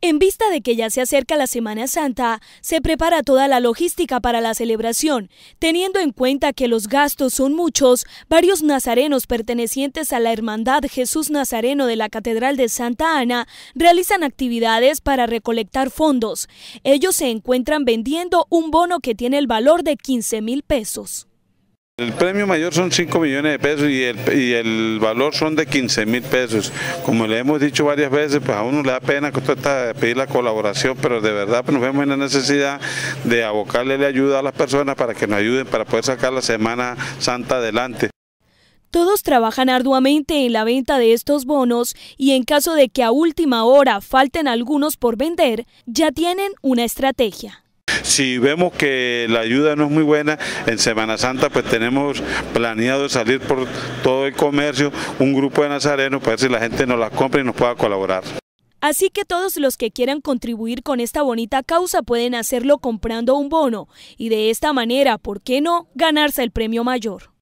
En vista de que ya se acerca la Semana Santa, se prepara toda la logística para la celebración, teniendo en cuenta que los gastos son muchos, varios nazarenos pertenecientes a la Hermandad Jesús Nazareno de la Catedral de Santa Ana realizan actividades para recolectar fondos. Ellos se encuentran vendiendo un bono que tiene el valor de 15 mil pesos. El premio mayor son 5 millones de pesos y el, valor son de 15 mil pesos. Como le hemos dicho varias veces, pues a uno le da pena pedir la colaboración, pero de verdad pues, nos vemos en la necesidad de abocarle la ayuda a las personas para que nos ayuden para poder sacar la Semana Santa adelante. Todos trabajan arduamente en la venta de estos bonos y en caso de que a última hora falten algunos por vender, ya tienen una estrategia. Si vemos que la ayuda no es muy buena, en Semana Santa pues tenemos planeado salir por todo el comercio, un grupo de nazarenos para ver si la gente nos la compra y nos pueda colaborar. Así que todos los que quieran contribuir con esta bonita causa pueden hacerlo comprando un bono y de esta manera, ¿por qué no?, ganarse el premio mayor.